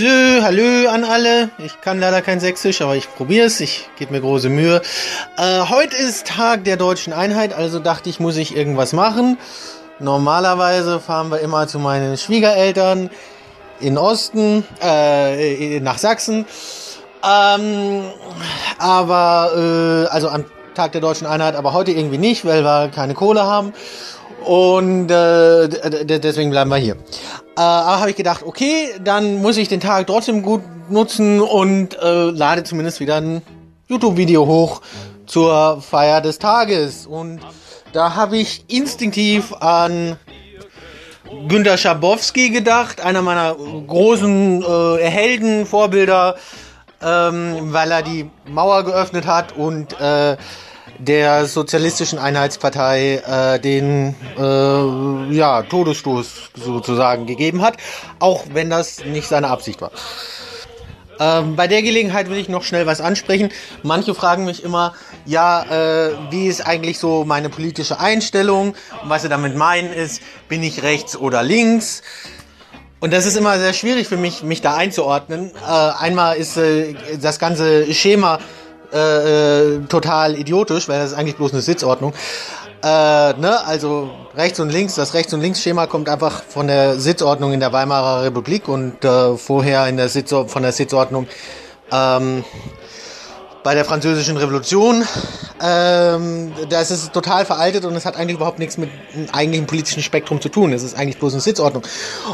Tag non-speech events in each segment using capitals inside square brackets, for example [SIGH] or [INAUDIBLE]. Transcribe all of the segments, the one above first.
Hallo, hallo an alle. Ich kann leider kein Sächsisch, aber ich probier's. Ich gebe mir große Mühe. Äh, heute ist Tag der deutschen Einheit, also dachte ich, muss ich irgendwas machen. Normalerweise fahren wir immer zu meinen Schwiegereltern in Osten, äh, nach Sachsen. Ähm, aber, äh, also am Tag der deutschen Einheit, aber heute irgendwie nicht, weil wir keine Kohle haben. Und äh, deswegen bleiben wir hier. Äh, aber habe ich gedacht, okay, dann muss ich den Tag trotzdem gut nutzen und äh, lade zumindest wieder ein YouTube-Video hoch zur Feier des Tages. Und da habe ich instinktiv an Günter Schabowski gedacht, einer meiner großen äh, Helden, Vorbilder, ähm, weil er die Mauer geöffnet hat und äh, der Sozialistischen Einheitspartei äh, den äh, ja, Todesstoß sozusagen gegeben hat, auch wenn das nicht seine Absicht war. Ähm, bei der Gelegenheit will ich noch schnell was ansprechen. Manche fragen mich immer, ja, äh, wie ist eigentlich so meine politische Einstellung? Und was sie damit meinen ist, bin ich rechts oder links? Und das ist immer sehr schwierig für mich, mich da einzuordnen. Äh, einmal ist äh, das ganze Schema äh, äh, total idiotisch, weil das ist eigentlich bloß eine Sitzordnung. Äh, ne? Also rechts und links, das rechts und links Schema kommt einfach von der Sitzordnung in der Weimarer Republik und äh, vorher in der Sitz von der Sitzordnung ähm, bei der Französischen Revolution. Ähm, das ist total veraltet und es hat eigentlich überhaupt nichts mit dem eigentlichen politischen Spektrum zu tun. Es ist eigentlich bloß eine Sitzordnung.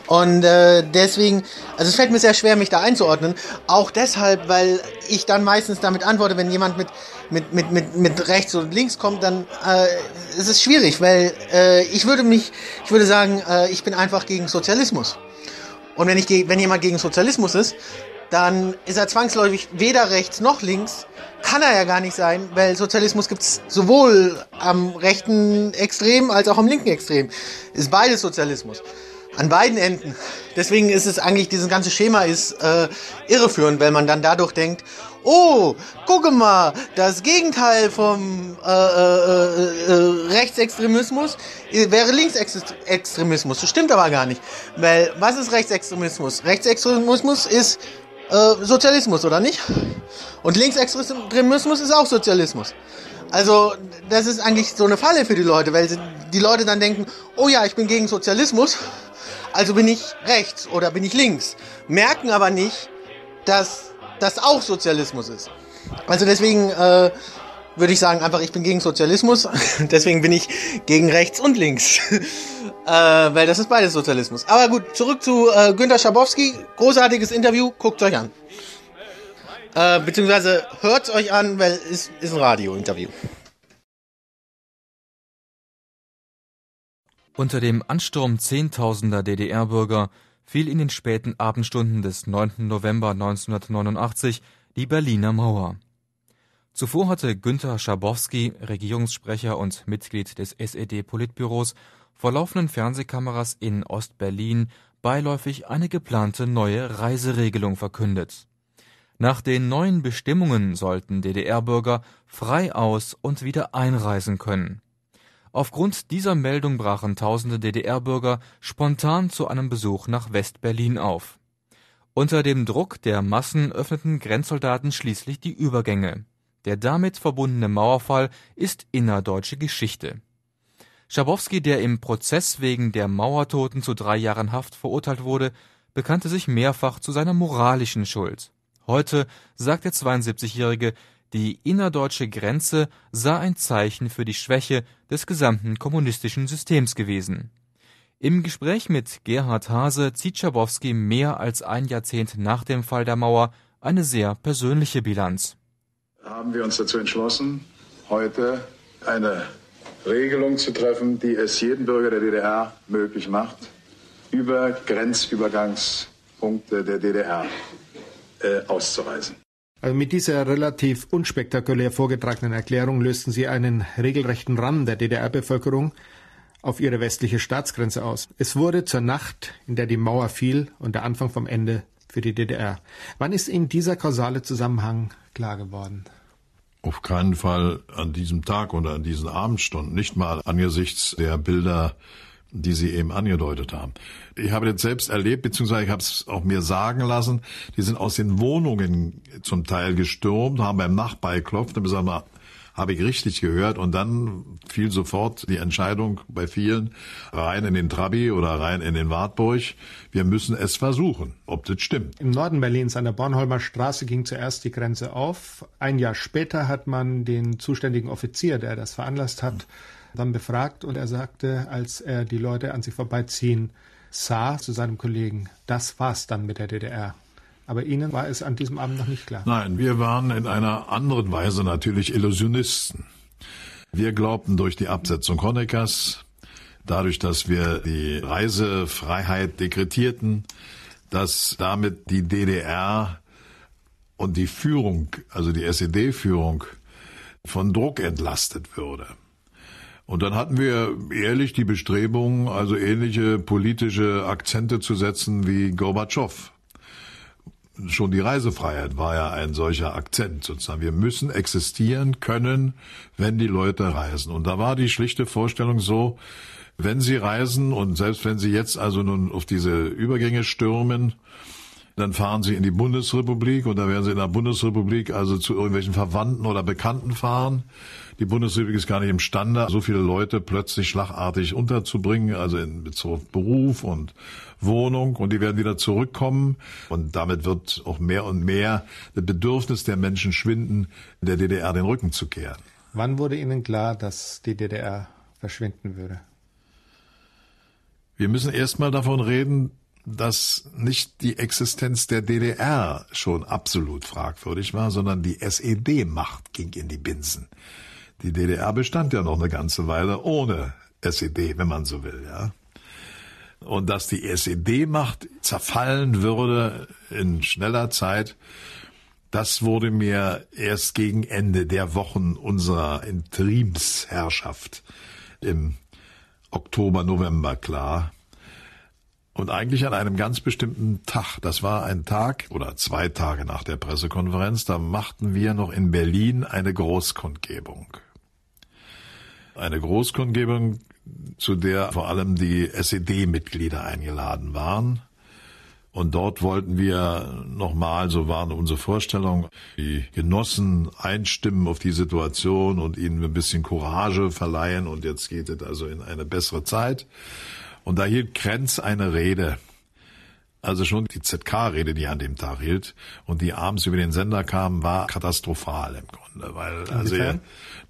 Und äh, deswegen, also es fällt mir sehr schwer, mich da einzuordnen. Auch deshalb, weil ich dann meistens damit antworte, wenn jemand mit, mit, mit, mit, mit rechts und links kommt, dann äh, ist es schwierig, weil äh, ich würde mich, ich würde sagen, äh, ich bin einfach gegen Sozialismus. Und wenn, ich, wenn jemand gegen Sozialismus ist, dann ist er zwangsläufig weder rechts noch links. Kann er ja gar nicht sein, weil Sozialismus gibt es sowohl am rechten Extrem als auch am linken Extrem. Ist beides Sozialismus. An beiden Enden. Deswegen ist es eigentlich, dieses ganze Schema ist äh, irreführend, weil man dann dadurch denkt, oh, gucke mal, das Gegenteil vom äh, äh, äh, äh Rechtsextremismus wäre Linksextremismus. Das stimmt aber gar nicht. Weil was ist Rechtsextremismus? Rechtsextremismus ist äh, Sozialismus, oder nicht? Und Linksextremismus ist auch Sozialismus. Also, das ist eigentlich so eine Falle für die Leute, weil die Leute dann denken, oh ja, ich bin gegen Sozialismus, also bin ich rechts oder bin ich links. Merken aber nicht, dass das auch Sozialismus ist. Also deswegen äh, würde ich sagen, einfach, ich bin gegen Sozialismus, [LAUGHS] deswegen bin ich gegen rechts und links. [LAUGHS] äh, weil das ist beides Sozialismus. Aber gut, zurück zu äh, Günter Schabowski. Großartiges Interview, guckt euch an. Äh, beziehungsweise hört euch an, weil es ist, ist ein Radiointerview. Unter dem Ansturm zehntausender DDR-Bürger fiel in den späten Abendstunden des 9. November 1989 die Berliner Mauer. Zuvor hatte Günter Schabowski, Regierungssprecher und Mitglied des SED-Politbüros, vor laufenden Fernsehkameras in Ost-Berlin beiläufig eine geplante neue Reiseregelung verkündet. Nach den neuen Bestimmungen sollten DDR-Bürger frei aus und wieder einreisen können. Aufgrund dieser Meldung brachen tausende DDR-Bürger spontan zu einem Besuch nach West-Berlin auf. Unter dem Druck der Massen öffneten Grenzsoldaten schließlich die Übergänge der damit verbundene Mauerfall ist innerdeutsche Geschichte. Schabowski, der im Prozess wegen der Mauertoten zu drei Jahren Haft verurteilt wurde, bekannte sich mehrfach zu seiner moralischen Schuld. Heute sagt der 72-Jährige, die innerdeutsche Grenze sei ein Zeichen für die Schwäche des gesamten kommunistischen Systems gewesen. Im Gespräch mit Gerhard Hase zieht Schabowski mehr als ein Jahrzehnt nach dem Fall der Mauer eine sehr persönliche Bilanz haben wir uns dazu entschlossen, heute eine Regelung zu treffen, die es jedem Bürger der DDR möglich macht, über Grenzübergangspunkte der DDR äh, auszureisen. Also mit dieser relativ unspektakulär vorgetragenen Erklärung lösten sie einen regelrechten Ramm der DDR-Bevölkerung auf ihre westliche Staatsgrenze aus. Es wurde zur Nacht, in der die Mauer fiel und der Anfang vom Ende für die DDR. Wann ist Ihnen dieser kausale Zusammenhang klar geworden? auf keinen Fall an diesem Tag oder an diesen Abendstunden, nicht mal angesichts der Bilder, die Sie eben angedeutet haben. Ich habe das selbst erlebt, beziehungsweise ich habe es auch mir sagen lassen, die sind aus den Wohnungen zum Teil gestürmt, haben beim Nachbar geklopft und gesagt, habe ich richtig gehört. Und dann fiel sofort die Entscheidung bei vielen rein in den Trabi oder rein in den Wartburg. Wir müssen es versuchen, ob das stimmt. Im Norden Berlins an der Bornholmer Straße ging zuerst die Grenze auf. Ein Jahr später hat man den zuständigen Offizier, der das veranlasst hat, dann befragt und er sagte, als er die Leute an sich vorbeiziehen sah, zu seinem Kollegen, das war's dann mit der DDR. Aber Ihnen war es an diesem Abend noch nicht klar? Nein, wir waren in einer anderen Weise natürlich Illusionisten. Wir glaubten durch die Absetzung Honeckers, dadurch, dass wir die Reisefreiheit dekretierten, dass damit die DDR und die Führung, also die SED-Führung, von Druck entlastet würde. Und dann hatten wir ehrlich die Bestrebung, also ähnliche politische Akzente zu setzen wie Gorbatschow schon die Reisefreiheit war ja ein solcher Akzent sozusagen. Wir müssen existieren können, wenn die Leute reisen. Und da war die schlichte Vorstellung so, wenn sie reisen und selbst wenn sie jetzt also nun auf diese Übergänge stürmen, dann fahren sie in die Bundesrepublik und dann werden sie in der Bundesrepublik also zu irgendwelchen Verwandten oder Bekannten fahren. Die Bundesrepublik ist gar nicht im Stande, so viele Leute plötzlich schlagartig unterzubringen, also in Bezug auf Beruf und Wohnung und die werden wieder zurückkommen und damit wird auch mehr und mehr das Bedürfnis der Menschen schwinden, der DDR den Rücken zu kehren. Wann wurde Ihnen klar, dass die DDR verschwinden würde? Wir müssen erstmal davon reden, dass nicht die Existenz der DDR schon absolut fragwürdig war, sondern die SED-Macht ging in die Binsen. Die DDR bestand ja noch eine ganze Weile ohne SED, wenn man so will, ja. Und dass die SED-Macht zerfallen würde in schneller Zeit, das wurde mir erst gegen Ende der Wochen unserer Interimsherrschaft im Oktober, November klar und eigentlich an einem ganz bestimmten Tag. Das war ein Tag oder zwei Tage nach der Pressekonferenz. Da machten wir noch in Berlin eine Großkundgebung. Eine Großkundgebung, zu der vor allem die SED-Mitglieder eingeladen waren. Und dort wollten wir nochmal, so waren unsere Vorstellungen, die Genossen einstimmen auf die Situation und ihnen ein bisschen Courage verleihen. Und jetzt geht es also in eine bessere Zeit. Und da hielt Krenz eine Rede. Also schon die ZK-Rede, die er an dem Tag hielt und die abends über den Sender kam, war katastrophal im Grunde, weil also er,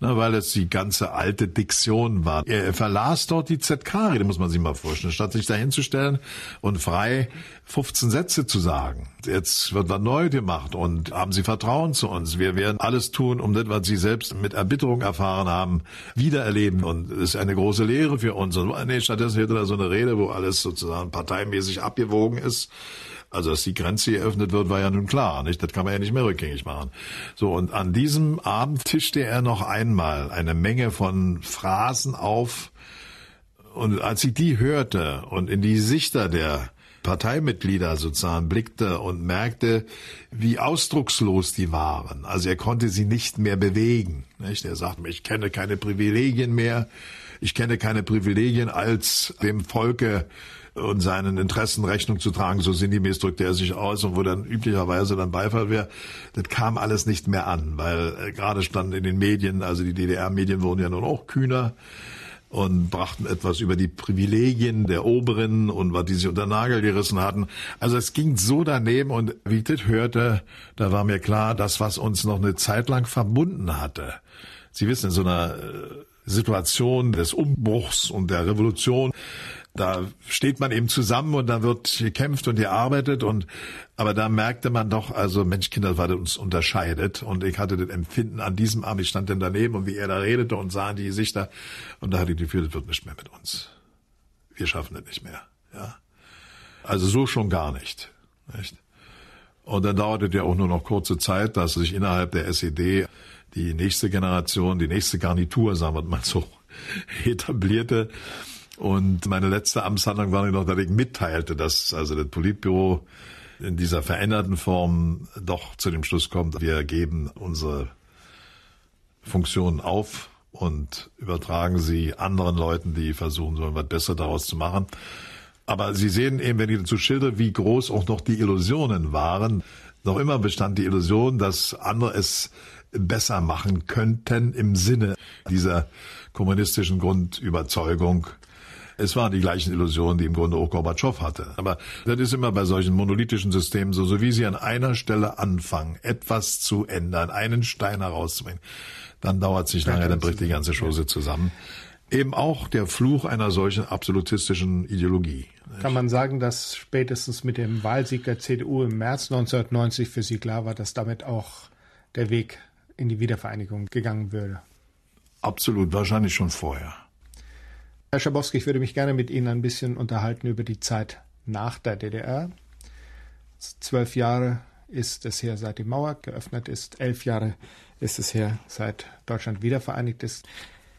na, weil es die ganze alte Diktion war. Er verlas dort die ZK-Rede, muss man sich mal vorstellen, statt sich dahinzustellen und frei 15 Sätze zu sagen. Jetzt wird was neu gemacht und haben Sie Vertrauen zu uns. Wir werden alles tun, um das, was Sie selbst mit Erbitterung erfahren haben, wiedererleben und es ist eine große Lehre für uns. Und nee, stattdessen hätte da so eine Rede, wo alles sozusagen parteimäßig abgewogen ist also, dass die Grenze eröffnet wird, war ja nun klar, nicht? Das kann man ja nicht mehr rückgängig machen. So, und an diesem Abend tischte er noch einmal eine Menge von Phrasen auf. Und als ich die hörte und in die Sichter der Parteimitglieder sozusagen blickte und merkte, wie ausdruckslos die waren. Also er konnte sie nicht mehr bewegen. Nicht? Er sagte mir, ich kenne keine Privilegien mehr. Ich kenne keine Privilegien als dem Volke und seinen Interessen Rechnung zu tragen. So sinngemäß drückte er sich aus und wo dann üblicherweise dann Beifall wäre, das kam alles nicht mehr an, weil äh, gerade standen in den Medien, also die DDR-Medien wurden ja nun auch kühner und brachten etwas über die Privilegien der Oberen und was die sich unter Nagel gerissen hatten. Also es ging so daneben und wie ich das hörte, da war mir klar, das, was uns noch eine Zeit lang verbunden hatte. Sie wissen, in so einer äh, Situation des Umbruchs und der Revolution da steht man eben zusammen und da wird gekämpft und gearbeitet und aber da merkte man doch, also Mensch, Kinder, was uns unterscheidet und ich hatte das Empfinden an diesem Abend, ich stand denn daneben und wie er da redete und sah in die Gesichter und da hatte ich die Gefühl, das wird nicht mehr mit uns. Wir schaffen das nicht mehr, ja. Also so schon gar nicht, nicht? Und dann dauerte ja auch nur noch kurze Zeit, dass sich innerhalb der SED die nächste Generation, die nächste Garnitur, sagen wir mal so, [LAUGHS] etablierte und meine letzte Amtshandlung war noch, dass ich mitteilte, dass also das Politbüro in dieser veränderten Form doch zu dem Schluss kommt, wir geben unsere Funktionen auf und übertragen sie anderen Leuten, die versuchen sollen, was besser daraus zu machen. Aber Sie sehen eben, wenn ich dazu schilder, wie groß auch noch die Illusionen waren. Noch immer bestand die Illusion, dass andere es besser machen könnten im Sinne dieser kommunistischen Grundüberzeugung, es waren die gleichen Illusionen, die im Grunde auch Gorbatschow hatte. Aber das ist immer bei solchen monolithischen Systemen so, so wie sie an einer Stelle anfangen, etwas zu ändern, einen Stein herauszubringen, dann dauert es nicht lange, dann bricht die ganze Chose zusammen. Eben auch der Fluch einer solchen absolutistischen Ideologie. Kann man sagen, dass spätestens mit dem Wahlsieg der CDU im März 1990 für sie klar war, dass damit auch der Weg in die Wiedervereinigung gegangen würde? Absolut, wahrscheinlich schon vorher. Herr Schabowski, ich würde mich gerne mit Ihnen ein bisschen unterhalten über die Zeit nach der DDR. Zwölf Jahre ist es her, seit die Mauer geöffnet ist. Elf Jahre ist es her, seit Deutschland wiedervereinigt ist.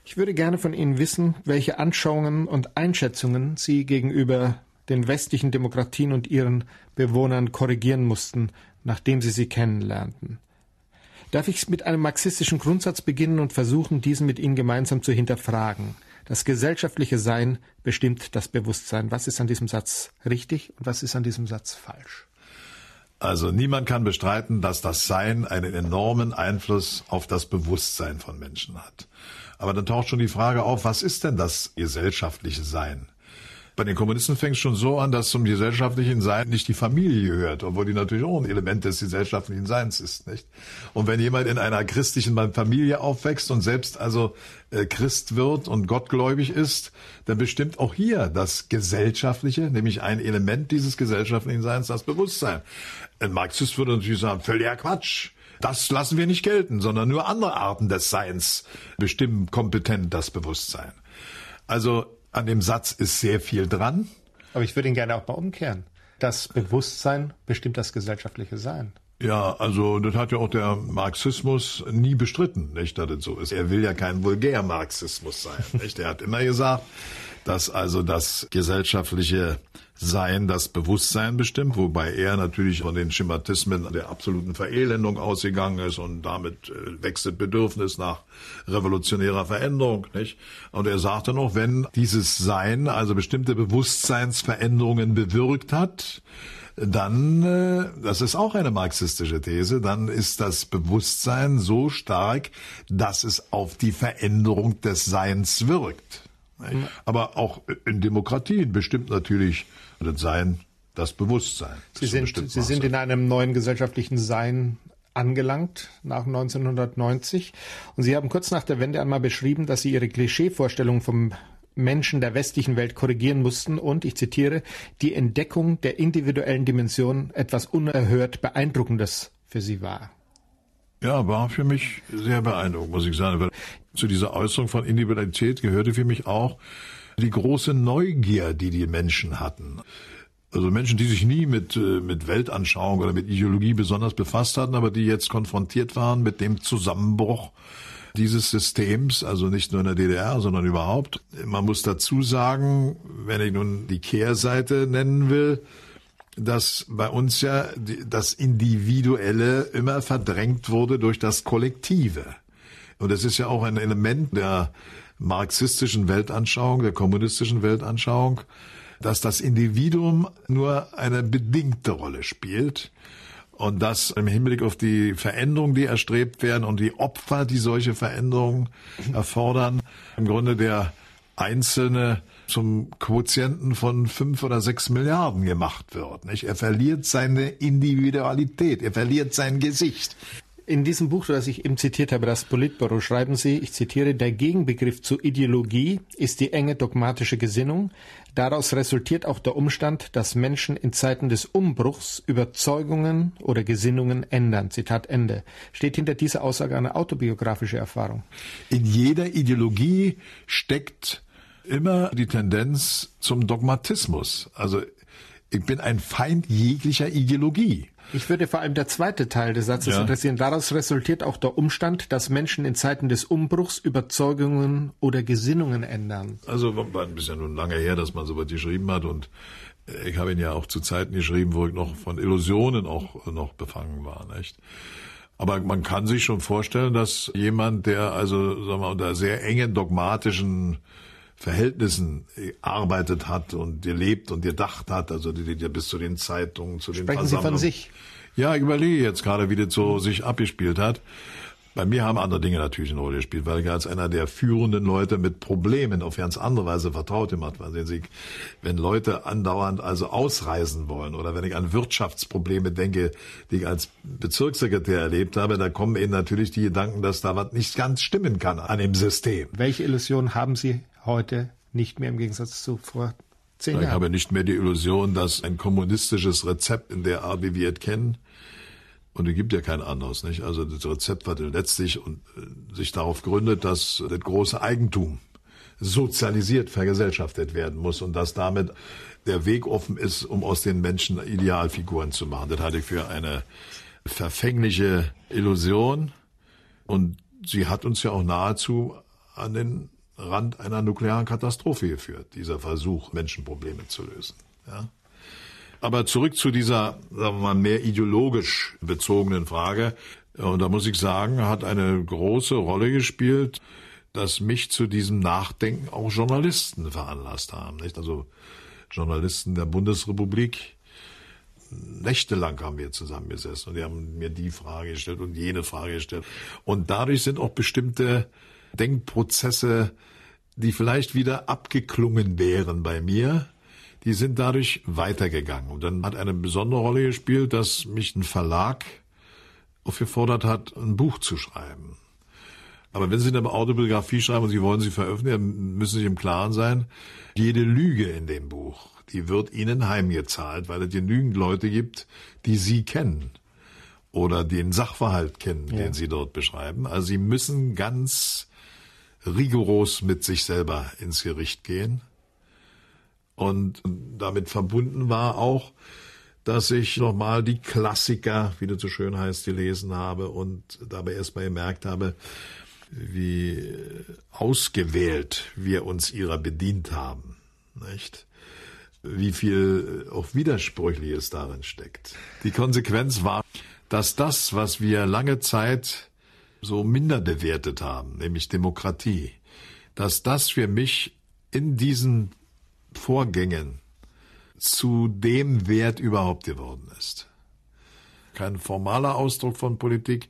Ich würde gerne von Ihnen wissen, welche Anschauungen und Einschätzungen Sie gegenüber den westlichen Demokratien und ihren Bewohnern korrigieren mussten, nachdem Sie sie kennenlernten. Darf ich mit einem marxistischen Grundsatz beginnen und versuchen, diesen mit Ihnen gemeinsam zu hinterfragen? Das gesellschaftliche Sein bestimmt das Bewusstsein. Was ist an diesem Satz richtig und was ist an diesem Satz falsch? Also niemand kann bestreiten, dass das Sein einen enormen Einfluss auf das Bewusstsein von Menschen hat. Aber dann taucht schon die Frage auf, was ist denn das gesellschaftliche Sein? Bei den Kommunisten fängt es schon so an, dass zum gesellschaftlichen Sein nicht die Familie gehört, obwohl die natürlich auch ein Element des gesellschaftlichen Seins ist, nicht? Und wenn jemand in einer christlichen Familie aufwächst und selbst also äh, Christ wird und gottgläubig ist, dann bestimmt auch hier das Gesellschaftliche, nämlich ein Element dieses gesellschaftlichen Seins, das Bewusstsein. Ein Marxist würde natürlich sagen, völliger Quatsch. Das lassen wir nicht gelten, sondern nur andere Arten des Seins bestimmen kompetent das Bewusstsein. Also an dem Satz ist sehr viel dran. Aber ich würde ihn gerne auch mal umkehren. Das Bewusstsein bestimmt das gesellschaftliche Sein. Ja, also das hat ja auch der Marxismus nie bestritten, nicht, dass das so ist. Er will ja kein vulgär Marxismus sein. [LAUGHS] Nicht? Er hat immer gesagt, dass also das gesellschaftliche Sein das Bewusstsein bestimmt, wobei er natürlich von den Schematismen der absoluten Verelendung ausgegangen ist und damit äh, wechselt Bedürfnis nach revolutionärer Veränderung, nicht? Und er sagte noch, wenn dieses Sein also bestimmte Bewusstseinsveränderungen bewirkt hat, dann, äh, das ist auch eine marxistische These, dann ist das Bewusstsein so stark, dass es auf die Veränderung des Seins wirkt. Mhm. Aber auch in Demokratien bestimmt natürlich das Sein das Bewusstsein. Sie sind, Sie sind in einem neuen gesellschaftlichen Sein angelangt nach 1990 und Sie haben kurz nach der Wende einmal beschrieben, dass Sie Ihre Klischeevorstellung vom Menschen der westlichen Welt korrigieren mussten und, ich zitiere, die Entdeckung der individuellen Dimension etwas unerhört Beeindruckendes für sie war. Ja, war für mich sehr beeindruckend, muss ich sagen. Zu dieser Äußerung von Individualität gehörte für mich auch die große Neugier, die die Menschen hatten. Also Menschen, die sich nie mit, äh, mit Weltanschauung oder mit Ideologie besonders befasst hatten, aber die jetzt konfrontiert waren mit dem Zusammenbruch dieses Systems, also nicht nur in der DDR, sondern überhaupt. Man muss dazu sagen, wenn ich nun die Kehrseite nennen will, dass bei uns ja das Individuelle immer verdrängt wurde durch das Kollektive. Und es ist ja auch ein Element der marxistischen Weltanschauung, der kommunistischen Weltanschauung, dass das Individuum nur eine bedingte Rolle spielt und das im Hinblick auf die Veränderungen, die erstrebt werden und die Opfer, die solche Veränderungen erfordern, im Grunde der Einzelne zum Quotienten von fünf oder sechs Milliarden gemacht wird. Nicht? Er verliert seine Individualität, er verliert sein Gesicht. In diesem Buch, das ich eben zitiert habe, das Politbüro, schreiben Sie, ich zitiere, der Gegenbegriff zur Ideologie ist die enge dogmatische Gesinnung, Daraus resultiert auch der Umstand, dass Menschen in Zeiten des Umbruchs Überzeugungen oder Gesinnungen ändern. Zitat Ende. Steht hinter dieser Aussage eine autobiografische Erfahrung? In jeder Ideologie steckt immer die Tendenz zum Dogmatismus. Also ich bin ein Feind jeglicher Ideologie. Ich würde vor allem der zweite Teil des Satzes ja. interessieren. Daraus resultiert auch der Umstand, dass Menschen in Zeiten des Umbruchs Überzeugungen oder Gesinnungen ändern. Also war ein bisschen nun lange her, dass man so was geschrieben hat und äh, ich habe ihn ja auch zu Zeiten geschrieben, wo ich noch von Illusionen auch äh, noch befangen war, nicht? Aber man kann sich schon vorstellen, dass jemand, der also sagen wir, unter sehr engen dogmatischen Verhältnissen gearbeitet hat und gelebt und gedacht hat, also die, die bis zu den Zeitungen, zu Sprechen den Sprechen Sie von sich? Ja, ich überlege jetzt gerade, wie das so sich abgespielt hat. Bei mir haben andere Dinge natürlich eine Rolle gespielt, weil ich als einer der führenden Leute mit Problemen auf ganz andere Weise vertraut gemacht war. Sehen Sie, wenn Leute andauernd also ausreisen wollen oder wenn ich an Wirtschaftsprobleme denke, die ich als Bezirkssekretär erlebt habe, da kommen eben natürlich die Gedanken, dass da was nicht ganz stimmen kann an dem System. Welche Illusionen haben Sie heute nicht mehr im Gegensatz zu vor zehn Jahren. Ich habe nicht mehr die Illusion, dass ein kommunistisches Rezept in der Art, wie wir es kennen, und es gibt ja kein anderes, nicht? Also das Rezept war letztlich und äh, sich darauf gründet, dass das große Eigentum sozialisiert, vergesellschaftet werden muss und dass damit der Weg offen ist, um aus den Menschen Idealfiguren zu machen. Das halte ich für eine verfängliche Illusion und sie hat uns ja auch nahezu an den Rand einer nuklearen Katastrophe geführt, dieser Versuch, Menschenprobleme zu lösen. Ja? Aber zurück zu dieser, sagen wir mal, mehr ideologisch bezogenen Frage. Und da muss ich sagen, hat eine große Rolle gespielt, dass mich zu diesem Nachdenken auch Journalisten veranlasst haben. Nicht? Also Journalisten der Bundesrepublik. Nächtelang haben wir zusammengesessen und die haben mir die Frage gestellt und jene Frage gestellt. Und dadurch sind auch bestimmte Denkprozesse, die vielleicht wieder abgeklungen wären bei mir, die sind dadurch weitergegangen. Und dann hat eine besondere Rolle gespielt, dass mich ein Verlag aufgefordert hat, ein Buch zu schreiben. Aber wenn Sie eine Autobiografie schreiben und Sie wollen sie veröffentlichen, müssen Sie im Klaren sein, jede Lüge in dem Buch, die wird Ihnen heimgezahlt, weil es genügend Leute gibt, die Sie kennen oder den Sachverhalt kennen, ja. den Sie dort beschreiben. Also Sie müssen ganz rigoros mit sich selber ins Gericht gehen. Und damit verbunden war auch, dass ich nochmal die Klassiker, wie du so schön heißt, gelesen habe und dabei erstmal gemerkt habe, wie ausgewählt wir uns ihrer bedient haben, nicht? Wie viel auch Widersprüchliches darin steckt. Die Konsequenz war, dass das, was wir lange Zeit so minder bewertet haben, nämlich Demokratie, dass das für mich in diesen Vorgängen zu dem Wert überhaupt geworden ist. Kein formaler Ausdruck von Politik,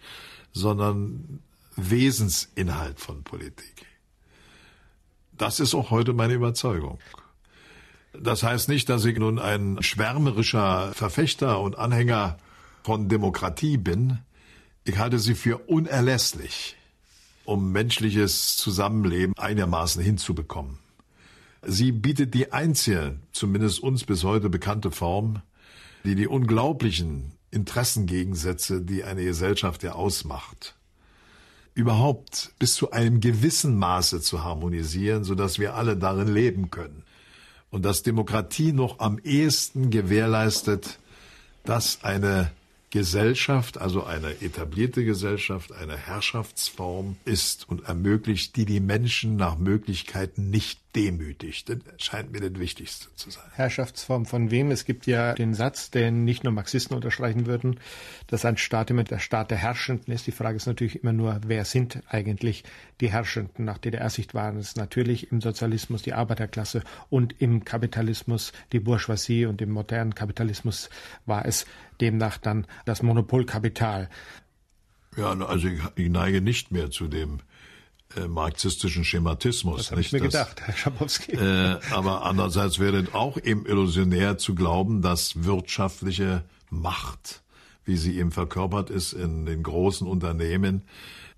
sondern Wesensinhalt von Politik. Das ist auch heute meine Überzeugung. Das heißt nicht, dass ich nun ein schwärmerischer Verfechter und Anhänger von Demokratie bin, ich halte sie für unerlässlich, um menschliches Zusammenleben einigermaßen hinzubekommen. Sie bietet die einzige, zumindest uns bis heute bekannte Form, die die unglaublichen Interessengegensätze, die eine Gesellschaft ja ausmacht, überhaupt bis zu einem gewissen Maße zu harmonisieren, sodass wir alle darin leben können. Und dass Demokratie noch am ehesten gewährleistet, dass eine Gesellschaft, also eine etablierte Gesellschaft, eine Herrschaftsform ist und ermöglicht, die die Menschen nach Möglichkeiten nicht demütig. Das scheint mir das Wichtigste zu sein. Herrschaftsform von wem? Es gibt ja den Satz, den nicht nur Marxisten unterstreichen würden, dass ein Staat immer der Staat der Herrschenden ist. Die Frage ist natürlich immer nur, wer sind eigentlich die Herrschenden? Nach DDR-Sicht waren es natürlich im Sozialismus die Arbeiterklasse und im Kapitalismus die Bourgeoisie und im modernen Kapitalismus war es demnach dann das Monopolkapital. Ja, also ich, ich neige nicht mehr zu dem äh, marxistischen Schematismus. Das habe ich mir das, gedacht, Herr Schabowski. Äh, aber andererseits wäre auch eben illusionär zu glauben, dass wirtschaftliche Macht, wie sie eben verkörpert ist in den großen Unternehmen,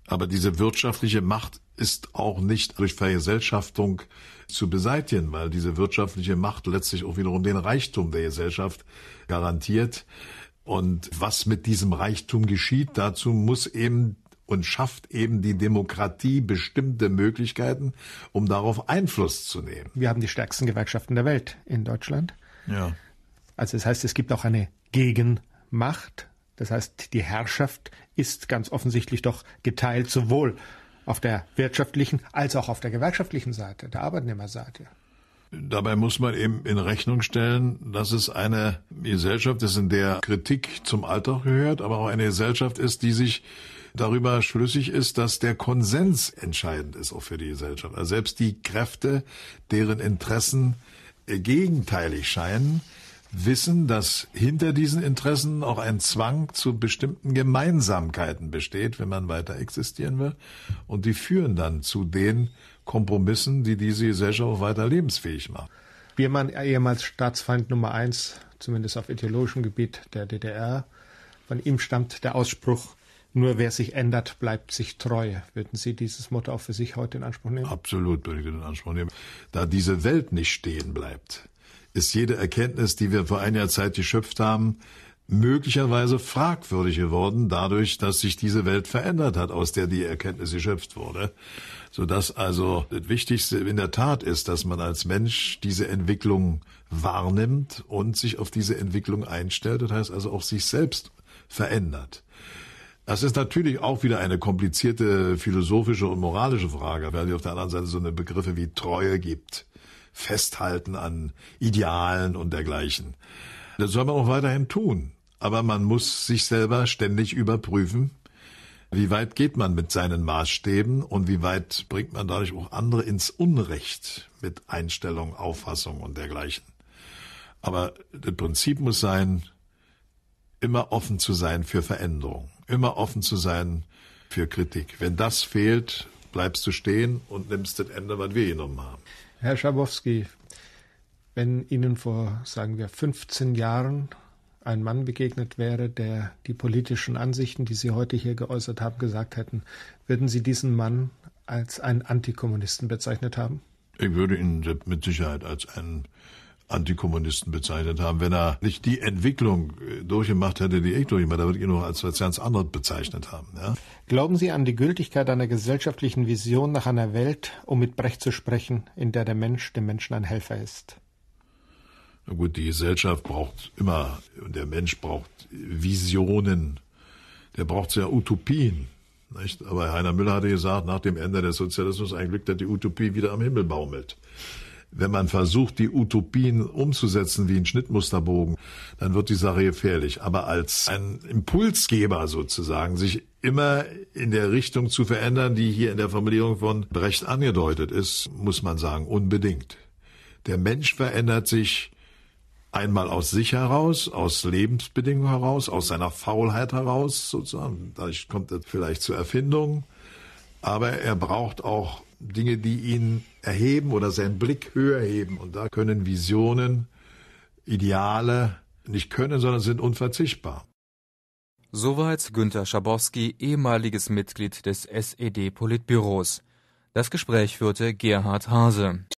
aber diese wirtschaftliche Macht ist auch nicht durch Vergesellschaftung zu beseitigen, weil diese wirtschaftliche Macht letztlich auch wiederum den Reichtum der Gesellschaft garantiert. Und was mit diesem Reichtum geschieht, dazu muss eben und schafft eben die Demokratie bestimmte Möglichkeiten, um darauf Einfluss zu nehmen. Wir haben die stärksten Gewerkschaften der Welt in Deutschland. Ja. Also das heißt, es gibt auch eine Gegenmacht. Das heißt, die Herrschaft ist ganz offensichtlich doch geteilt, sowohl auf der wirtschaftlichen als auch auf der gewerkschaftlichen Seite, der Arbeitnehmerseite. Dabei muss man eben in Rechnung stellen, dass es eine Gesellschaft ist, in der Kritik zum Alltag gehört, aber auch eine Gesellschaft ist, die sich darüber schlüssig ist, dass der Konsens entscheidend ist, auch für die Gesellschaft. Also selbst die Kräfte, deren Interessen äh, gegenteilig scheinen, wissen, dass hinter diesen Interessen auch ein Zwang zu bestimmten Gemeinsamkeiten besteht, wenn man weiter existieren will. Und die führen dann zu den Kompromissen, die diese Gesellschaft auch weiter lebensfähig machen. Biermann, ehemals Staatsfeind Nummer eins, zumindest auf ideologischem Gebiet der DDR. Von ihm stammt der Ausspruch, nur wer sich ändert, bleibt sich treu. Würden Sie dieses Motto auch für sich heute in Anspruch nehmen? Absolut würde ich in Anspruch nehmen. Da diese Welt nicht stehen bleibt, ist jede Erkenntnis, die wir vor einiger Zeit geschöpft haben, möglicherweise fragwürdig geworden, dadurch, dass sich diese Welt verändert hat, aus der die Erkenntnis geschöpft wurde. Sodass also das Wichtigste in der Tat ist, dass man als Mensch diese Entwicklung wahrnimmt und sich auf diese Entwicklung einstellt, das heißt also auch sich selbst verändert. Das ist natürlich auch wieder eine komplizierte philosophische und moralische Frage, weil es auf der anderen Seite so eine Begriffe wie Treue gibt, Festhalten an Idealen und dergleichen. Das soll man auch weiterhin tun. Aber man muss sich selber ständig überprüfen, wie weit geht man mit seinen Maßstäben und wie weit bringt man dadurch auch andere ins Unrecht mit Einstellung, Auffassung und dergleichen. Aber das Prinzip muss sein, immer offen zu sein für Veränderungen immer offen zu sein für Kritik. Wenn das fehlt, bleibst du stehen und nimmst das Ende, was wir genommen haben. Herr Schabowski, wenn Ihnen vor, sagen wir, 15 Jahren ein Mann begegnet wäre, der die politischen Ansichten, die Sie heute hier geäußert haben, gesagt hätten, würden Sie diesen Mann als einen Antikommunisten bezeichnet haben? Ich würde ihn mit Sicherheit als einen Antikommunisten bezeichnet haben. Wenn er nicht die Entwicklung äh, durchgemacht hätte, die ich durchgemacht habe, würde ich ihn noch als was ganz anderes bezeichnet haben. Ja? Glauben Sie an die Gültigkeit einer gesellschaftlichen Vision nach einer Welt, um mit Brecht zu sprechen, in der der Mensch dem Menschen ein Helfer ist? Na gut, die Gesellschaft braucht immer, und der Mensch braucht Visionen, der braucht sehr Utopien. Nicht? Aber Heiner Müller hatte gesagt, nach dem Ende des Sozialismus ein Glück, dass die Utopie wieder am Himmel baumelt. Wenn man versucht, die Utopien umzusetzen wie ein Schnittmusterbogen, dann wird die Sache gefährlich. Aber als ein Impulsgeber sozusagen, sich immer in der Richtung zu verändern, die hier in der Formulierung von Brecht angedeutet ist, muss man sagen, unbedingt. Der Mensch verändert sich einmal aus sich heraus, aus Lebensbedingungen heraus, aus seiner Faulheit heraus sozusagen. Dadurch kommt er vielleicht zur Erfindung. Aber er braucht auch Dinge, die ihn erheben oder seinen Blick höher heben. Und da können Visionen, Ideale nicht können, sondern sind unverzichtbar. Soweit Günter Schabowski, ehemaliges Mitglied des SED-Politbüros. Das Gespräch führte Gerhard Hase.